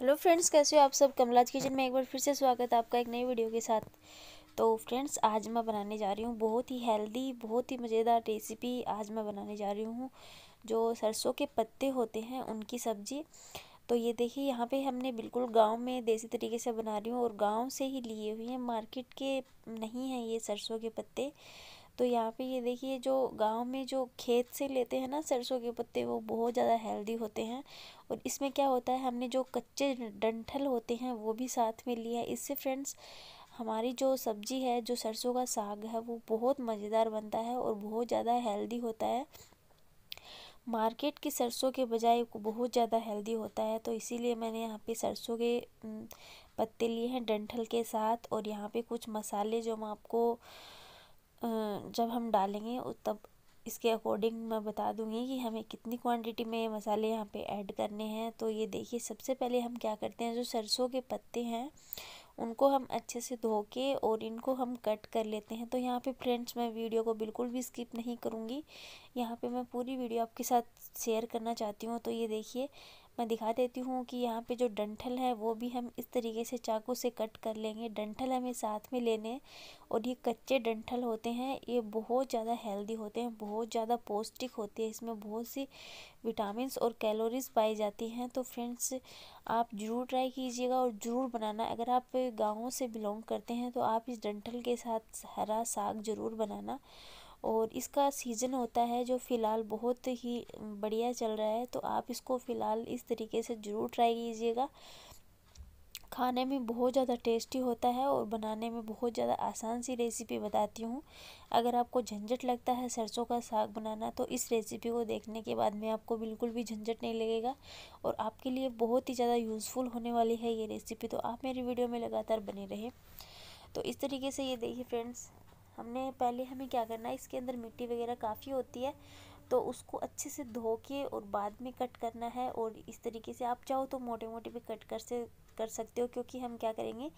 hello friends कैसे हो आप सब कमलाज किचन में एक बार फिर से स्वागत है आपका एक नई वीडियो के साथ तो फ्रेंड्स आज मैं बनाने जा रही हूँ बहुत ही हेल्दी बहुत ही मज़ेदार रेसिपी आज मैं बनाने जा रही हूँ जो सरसों के पत्ते होते हैं उनकी सब्ज़ी तो ये देखिए यहाँ पे हमने बिल्कुल गांव में देसी तरीके से बना रही हूँ और गांव से ही लिए हुए हैं मार्केट के नहीं हैं ये सरसों के पत्ते तो यहाँ पे ये देखिए जो गांव में जो खेत से लेते हैं ना सरसों के पत्ते वो बहुत ज़्यादा हेल्दी होते हैं और इसमें क्या होता है हमने जो कच्चे डंठल होते हैं वो भी साथ में लिया है इससे फ्रेंड्स हमारी जो सब्ज़ी है जो सरसों का साग है वो बहुत मज़ेदार बनता है और बहुत ज़्यादा हेल्दी होता है मार्केट की सरसों के बजाय बहुत ज़्यादा हेल्दी होता है तो इसीलिए मैंने यहाँ पे सरसों के पत्ते लिए हैं डंठल के साथ और यहाँ पे कुछ मसाले जो हम आपको जब हम डालेंगे तब इसके अकॉर्डिंग मैं बता दूंगी कि हमें कितनी क्वांटिटी में ये मसाले यहाँ पे ऐड करने हैं तो ये देखिए सबसे पहले हम क्या करते हैं जो सरसों के पत्ते हैं उनको हम अच्छे से धो के और इनको हम कट कर लेते हैं तो यहाँ पे फ्रेंड्स मैं वीडियो को बिल्कुल भी स्किप नहीं करूँगी यहाँ पे मैं पूरी वीडियो आपके साथ शेयर करना चाहती हूँ तो ये देखिए मैं दिखा देती हूँ कि यहाँ पे जो डंठल है वो भी हम इस तरीके से चाकू से कट कर लेंगे डंठल हमें साथ में लेने और ये कच्चे डंठल होते हैं ये बहुत ज़्यादा हेल्दी होते हैं बहुत ज़्यादा पौष्टिक होते हैं इसमें बहुत सी विटामिन और कैलोरीज पाई जाती हैं तो फ्रेंड्स आप ज़रूर ट्राई कीजिएगा और ज़रूर बनाना अगर आप गाँव से बिलोंग करते हैं तो आप इस डंठल के साथ हरा साग ज़रूर बनाना और इसका सीज़न होता है जो फ़िलहाल बहुत ही बढ़िया चल रहा है तो आप इसको फ़िलहाल इस तरीके से ज़रूर ट्राई कीजिएगा खाने में बहुत ज़्यादा टेस्टी होता है और बनाने में बहुत ज़्यादा आसान सी रेसिपी बताती हूँ अगर आपको झंझट लगता है सरसों का साग बनाना तो इस रेसिपी को देखने के बाद में आपको बिल्कुल भी झंझट नहीं लगेगा और आपके लिए बहुत ही ज़्यादा यूज़फुल होने वाली है ये रेसिपी तो आप मेरी वीडियो में लगातार बने रहे तो इस तरीके से ये देखिए फ्रेंड्स हमने पहले हमें क्या करना है इसके अंदर मिट्टी वगैरह काफ़ी होती है तो उसको अच्छे से धो के और बाद में कट करना है और इस तरीके से आप चाहो तो मोटे मोटे भी कट कर से कर सकते हो क्योंकि हम क्या करेंगे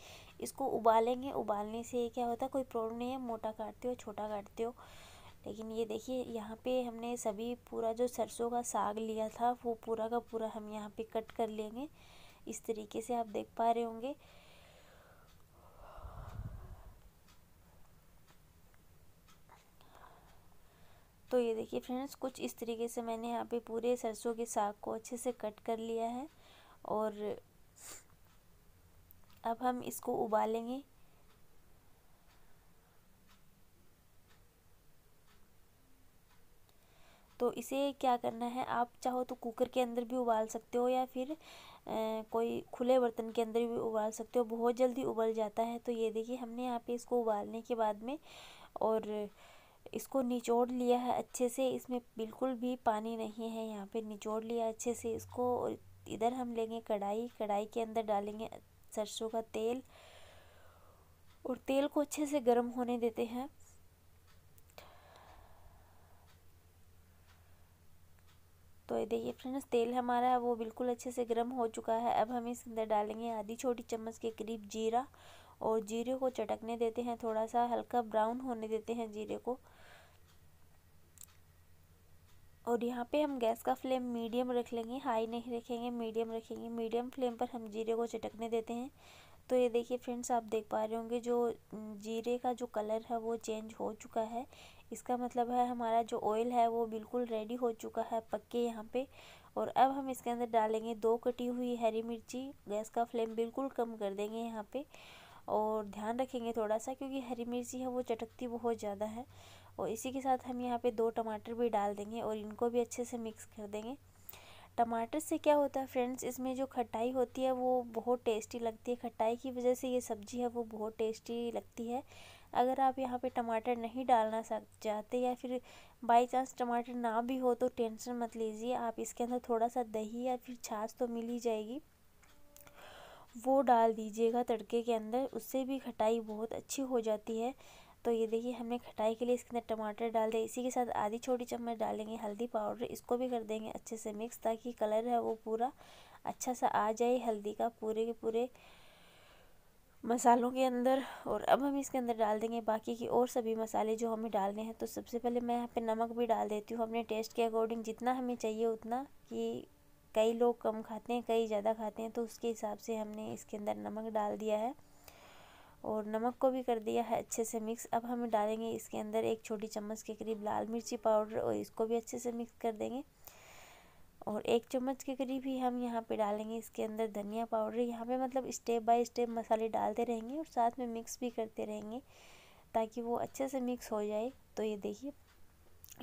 इसको उबालेंगे उबालने से क्या होता है कोई प्रॉब्लम नहीं है मोटा काटते हो छोटा काटते हो लेकिन ये देखिए यहाँ पे हमने सभी पूरा जो सरसों का साग लिया था वो पूरा का पूरा हम यहाँ पे कट कर लेंगे इस तरीके से आप देख पा रहे होंगे तो ये देखिए फ्रेंड्स कुछ इस तरीके से मैंने यहाँ पे पूरे सरसों के साग को अच्छे से कट कर लिया है और अब हम इसको उबालेंगे तो इसे क्या करना है आप चाहो तो कुकर के अंदर भी उबाल सकते हो या फिर आ, कोई खुले बर्तन के अंदर भी उबाल सकते हो बहुत जल्दी उबल जाता है तो ये देखिए हमने यहाँ पे इसको उबालने के बाद में और इसको निचोड़ लिया है अच्छे से इसमें बिल्कुल भी पानी नहीं है यहाँ पे निचोड़ लिया अच्छे से इसको और इधर हम लेंगे कढ़ाई कढ़ाई के अंदर डालेंगे सरसों का तेल और तेल को अच्छे से गर्म होने देते हैं तो ये देखिए फ्रेंड्स तेल हमारा वो बिल्कुल अच्छे से गर्म हो चुका है अब हम इस अंदर डालेंगे आधी छोटी चम्मच के करीब जीरा और जीरे को चटकने देते हैं थोड़ा सा हल्का ब्राउन होने देते हैं जीरे को और यहाँ पे हम गैस का फ्लेम मीडियम रख लेंगे हाई नहीं रखेंगे मीडियम रखेंगे मीडियम फ्लेम पर हम जीरे को चटकने देते हैं तो ये देखिए फ्रेंड्स आप देख पा रहे होंगे जो जीरे का जो कलर है वो चेंज हो चुका है इसका मतलब है हमारा जो ऑयल है वो बिल्कुल रेडी हो चुका है पक्के यहाँ पे और अब हम इसके अंदर डालेंगे दो कटी हुई हरी मिर्ची गैस का फ्लेम बिल्कुल कम कर देंगे यहाँ पे और ध्यान रखेंगे थोड़ा सा क्योंकि हरी मिर्ची है वो चटकती बहुत ज़्यादा है और इसी के साथ हम यहाँ पे दो टमाटर भी डाल देंगे और इनको भी अच्छे से मिक्स कर देंगे टमाटर से क्या होता है फ्रेंड्स इसमें जो खटाई होती है वो बहुत टेस्टी लगती है खटाई की वजह से ये सब्ज़ी है वो बहुत टेस्टी लगती है अगर आप यहाँ पे टमाटर नहीं डालना चाहते या फिर बाई चांस टमाटर ना भी हो तो टेंशन मत लीजिए आप इसके अंदर थोड़ा सा दही या फिर छाछ तो मिल ही जाएगी वो डाल दीजिएगा तड़के के अंदर उससे भी खटाई बहुत अच्छी हो जाती है तो ये देखिए हमने खटाई के लिए इसके अंदर टमाटर डाल दिया इसी के साथ आधी छोटी चम्मच डालेंगे हल्दी पाउडर इसको भी कर देंगे अच्छे से मिक्स ताकि कलर है वो पूरा अच्छा सा आ जाए हल्दी का पूरे के पूरे मसालों के अंदर और अब हम इसके अंदर डाल देंगे बाकी की और सभी मसाले जो हमें डालने हैं तो सबसे पहले मैं यहाँ पे नमक भी डाल देती हूँ अपने टेस्ट के अकॉर्डिंग जितना हमें चाहिए उतना कि कई लोग कम खाते हैं कई ज़्यादा खाते हैं तो उसके हिसाब से हमने इसके अंदर नमक डाल दिया है और नमक को भी कर दिया है अच्छे से मिक्स अब हम डालेंगे इसके अंदर एक छोटी चम्मच के करीब लाल मिर्ची पाउडर और इसको भी अच्छे से मिक्स कर देंगे और एक चम्मच के करीब ही हम यहाँ पे डालेंगे इसके अंदर धनिया पाउडर यहाँ पे मतलब स्टेप बाय स्टेप मसाले डालते रहेंगे और साथ में मिक्स भी करते रहेंगे ताकि वो अच्छे से मिक्स हो जाए तो ये देखिए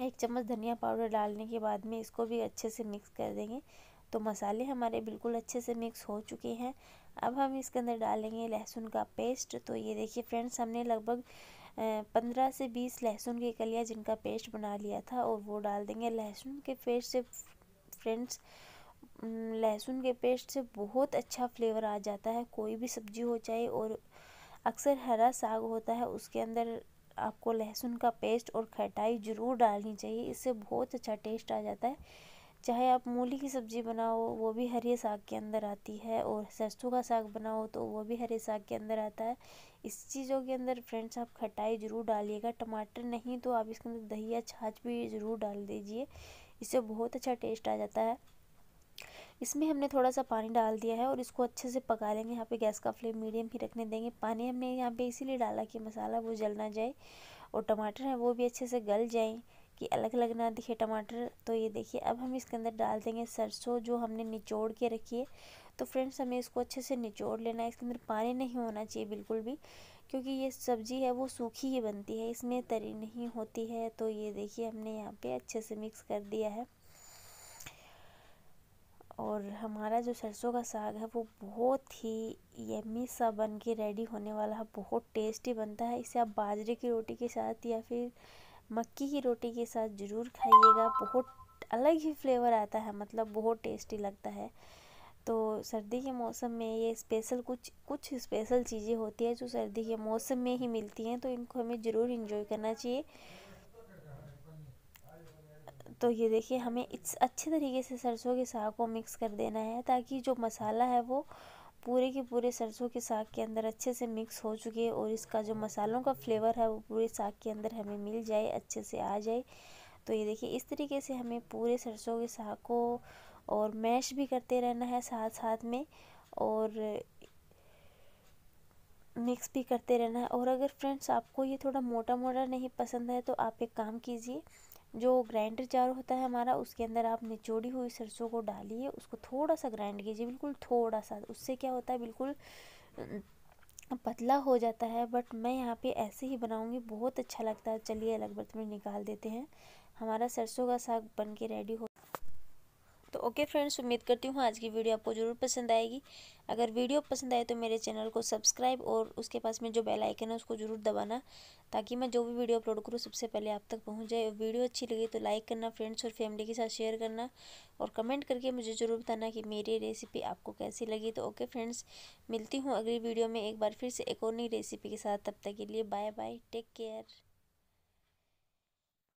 एक चम्मच धनिया पाउडर डालने के बाद में इसको भी अच्छे से मिक्स कर देंगे तो मसाले हमारे बिल्कुल अच्छे से मिक्स हो चुके हैं अब हम इसके अंदर डालेंगे लहसुन का पेस्ट तो ये देखिए फ्रेंड्स हमने लगभग पंद्रह से बीस लहसुन की कलियाँ जिनका पेस्ट बना लिया था और वो डाल देंगे लहसुन के पेस्ट से फ्रेंड्स लहसुन के पेस्ट से बहुत अच्छा फ्लेवर आ जाता है कोई भी सब्जी हो चाहे और अक्सर हरा साग होता है उसके अंदर आपको लहसुन का पेस्ट और खटाई ज़रूर डालनी चाहिए इससे बहुत अच्छा टेस्ट आ जाता है चाहे आप मूली की सब्ज़ी बनाओ वो भी हरे साग के अंदर आती है और सरसों का साग बनाओ तो वो भी हरे साग के अंदर आता है इस चीज़ों के अंदर फ्रेंड्स आप खटाई ज़रूर डालिएगा टमाटर नहीं तो आप इसके अंदर दही या छाछ भी ज़रूर डाल दीजिए इससे बहुत अच्छा टेस्ट आ जाता है इसमें हमने थोड़ा सा पानी डाल दिया है और इसको अच्छे से पका लेंगे यहाँ पे गैस का फ्लेम मीडियम ही रखने देंगे पानी हमने यहाँ पे इसीलिए डाला कि मसाला वो जल ना जाए और टमाटर है वो भी अच्छे से गल जाएँ कि अलग अलग ना दिखे टमाटर तो ये देखिए अब हम इसके अंदर डाल देंगे सरसों जो हमने निचोड़ के रखी है तो फ्रेंड्स हमें इसको अच्छे से निचोड़ लेना है इसके अंदर पानी नहीं होना चाहिए बिल्कुल भी क्योंकि ये सब्ज़ी है वो सूखी ही बनती है इसमें तरी नहीं होती है तो ये देखिए हमने यहाँ पे अच्छे से मिक्स कर दिया है और हमारा जो सरसों का साग है वो बहुत ही यमी सा बन के रेडी होने वाला है बहुत टेस्टी बनता है इसे आप बाजरे की रोटी के साथ या फिर मक्की की रोटी के साथ ज़रूर खाइएगा बहुत अलग ही फ्लेवर आता है मतलब बहुत टेस्टी लगता है तो सर्दी के मौसम में ये स्पेशल कुछ कुछ स्पेशल चीज़ें होती है जो सर्दी के मौसम में ही मिलती हैं तो इनको हमें ज़रूर इन्जॉय करना चाहिए तो ये देखिए हमें इस अच्छे तरीके से सरसों के साग को मिक्स कर देना है ताकि जो मसाला है वो पूरे के पूरे सरसों के साग के अंदर अच्छे से मिक्स हो चुके हैं और इसका जो मसालों का फ्लेवर है वो पूरे साग के अंदर हमें मिल जाए अच्छे से आ जाए तो ये देखिए इस तरीके से हमें पूरे सरसों के साग को और मैश भी करते रहना है साथ साथ में और मिक्स भी करते रहना है और अगर फ्रेंड्स आपको ये थोड़ा मोटा मोटा नहीं पसंद है तो आप एक काम कीजिए जो ग्राइंडर जार होता है हमारा उसके अंदर आप निचोड़ी हुई सरसों को डालिए उसको थोड़ा सा ग्राइंड कीजिए बिल्कुल थोड़ा सा उससे क्या होता है बिल्कुल पतला हो जाता है बट मैं यहाँ पे ऐसे ही बनाऊँगी बहुत अच्छा लगता है चलिए अलग बर्तन में निकाल देते हैं हमारा सरसों का साग बन के रेडी हो तो ओके फ्रेंड्स उम्मीद करती हूँ आज की वीडियो आपको ज़रूर पसंद आएगी अगर वीडियो पसंद आए तो मेरे चैनल को सब्सक्राइब और उसके पास में जो बेल आइकन है उसको ज़रूर दबाना ताकि मैं जो भी वीडियो अपलोड करूँ सबसे पहले आप तक पहुँच जाए वीडियो अच्छी लगी तो लाइक करना फ्रेंड्स और फैमिली के साथ शेयर करना और कमेंट करके मुझे ज़रूर बताना कि मेरी रेसिपी आपको कैसी लगी तो ओके फ्रेंड्स मिलती हूँ अगली वीडियो में एक बार फिर से एक और नई रेसिपी के साथ तब तक के लिए बाय बाय टेक केयर